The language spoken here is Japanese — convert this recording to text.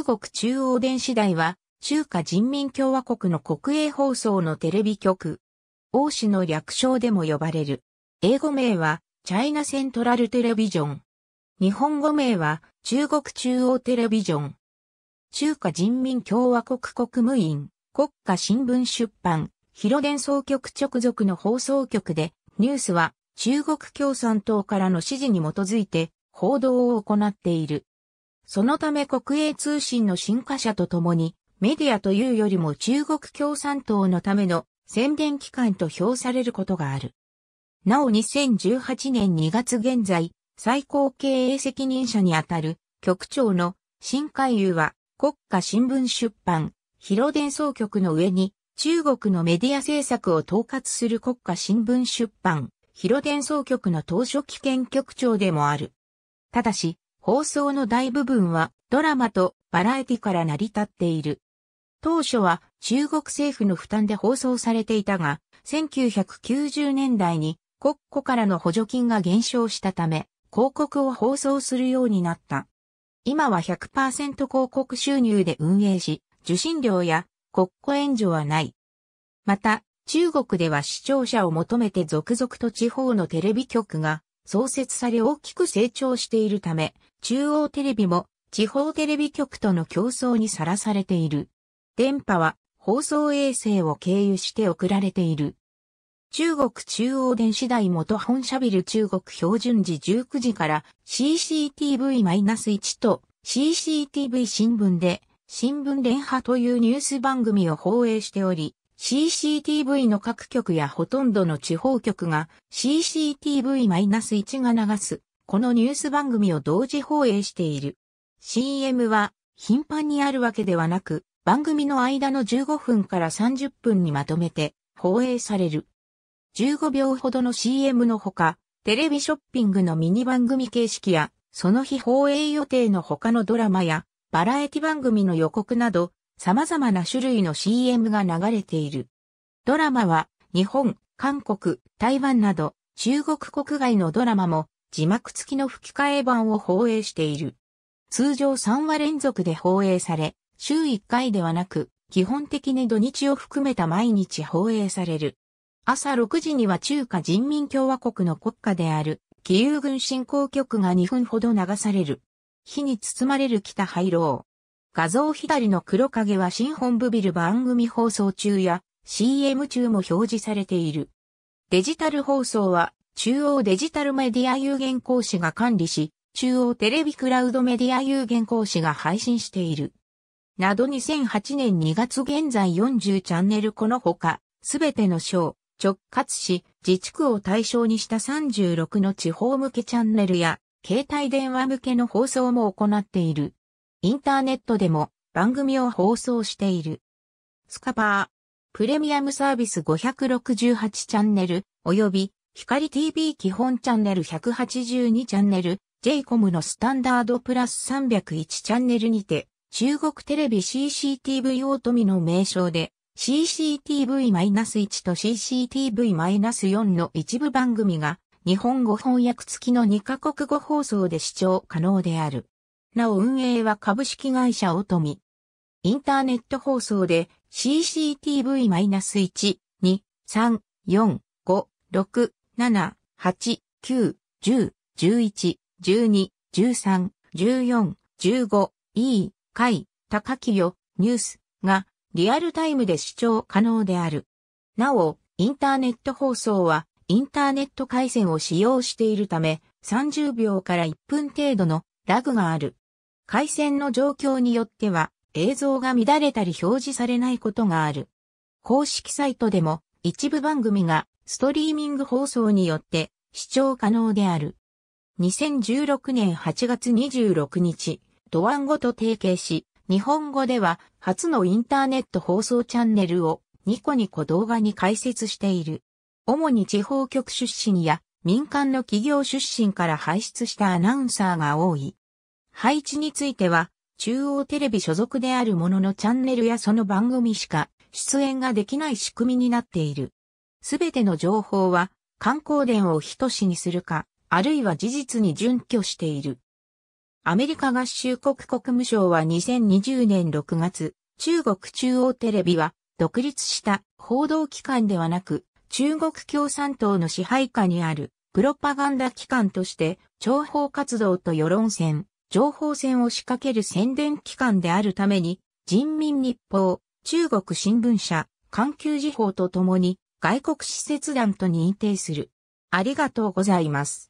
中国中央電子台は、中華人民共和国の国営放送のテレビ局。王氏の略称でも呼ばれる。英語名は、チャイナセントラルテレビジョン。日本語名は、中国中央テレビジョン。中華人民共和国国務院、国家新聞出版、広電総局直属の放送局で、ニュースは、中国共産党からの指示に基づいて、報道を行っている。そのため国営通信の進化者とともに、メディアというよりも中国共産党のための宣伝機関と評されることがある。なお2018年2月現在、最高経営責任者にあたる局長の新海優は国家新聞出版、広電総局の上に中国のメディア政策を統括する国家新聞出版、広電総局の当初期険局長でもある。ただし、放送の大部分はドラマとバラエティから成り立っている。当初は中国政府の負担で放送されていたが、1990年代に国庫からの補助金が減少したため、広告を放送するようになった。今は100%広告収入で運営し、受信料や国庫援助はない。また、中国では視聴者を求めて続々と地方のテレビ局が創設され大きく成長しているため、中央テレビも地方テレビ局との競争にさらされている。電波は放送衛星を経由して送られている。中国中央電子台元本社ビル中国標準時19時から CCTV-1 と CCTV 新聞で新聞連波というニュース番組を放映しており、CCTV の各局やほとんどの地方局が CCTV-1 が流すこのニュース番組を同時放映している。CM は頻繁にあるわけではなく、番組の間の15分から30分にまとめて放映される。15秒ほどの CM のほか、テレビショッピングのミニ番組形式や、その日放映予定の他のドラマや、バラエティ番組の予告など、様々な種類の CM が流れている。ドラマは、日本、韓国、台湾など、中国国外のドラマも字幕付きの吹き替え版を放映している。通常3話連続で放映され、週1回ではなく、基本的に土日を含めた毎日放映される。朝6時には中華人民共和国の国家である、義勇軍振興局が2分ほど流される。火に包まれる北廃炉。画像左の黒影は新本部ビル番組放送中や CM 中も表示されている。デジタル放送は中央デジタルメディア有限講師が管理し、中央テレビクラウドメディア有限講師が配信している。など2008年2月現在40チャンネルこのほか、すべての省、直轄市、自治区を対象にした36の地方向けチャンネルや、携帯電話向けの放送も行っている。インターネットでも番組を放送している。スカパー、プレミアムサービス568チャンネル、及び光 TV 基本チャンネル182チャンネル、JCOM のスタンダードプラス301チャンネルにて、中国テレビ CCTV 大富の名称で、CCTV-1 と CCTV-4 の一部番組が、日本語翻訳付きの2カ国語放送で視聴可能である。なお運営は株式会社オトミ。インターネット放送で CCTV-1、2、3、4、5、6、7、8、9、10、11、12、13、14、15、E、回高木よ、ニュースがリアルタイムで視聴可能である。なお、インターネット放送はインターネット回線を使用しているため30秒から1分程度のラグがある。回線の状況によっては映像が乱れたり表示されないことがある。公式サイトでも一部番組がストリーミング放送によって視聴可能である。2016年8月26日、ドワンゴと提携し、日本語では初のインターネット放送チャンネルをニコニコ動画に解説している。主に地方局出身や民間の企業出身から輩出したアナウンサーが多い。配置については、中央テレビ所属であるもののチャンネルやその番組しか出演ができない仕組みになっている。すべての情報は、観光伝を等しにするか、あるいは事実に準拠している。アメリカ合衆国国務省は2020年6月、中国中央テレビは、独立した報道機関ではなく、中国共産党の支配下にあるプロパガンダ機関として、情報活動と世論戦、情報戦を仕掛ける宣伝機関であるために、人民日報、中国新聞社、環球時報とともに、外国使節団と認定する。ありがとうございます。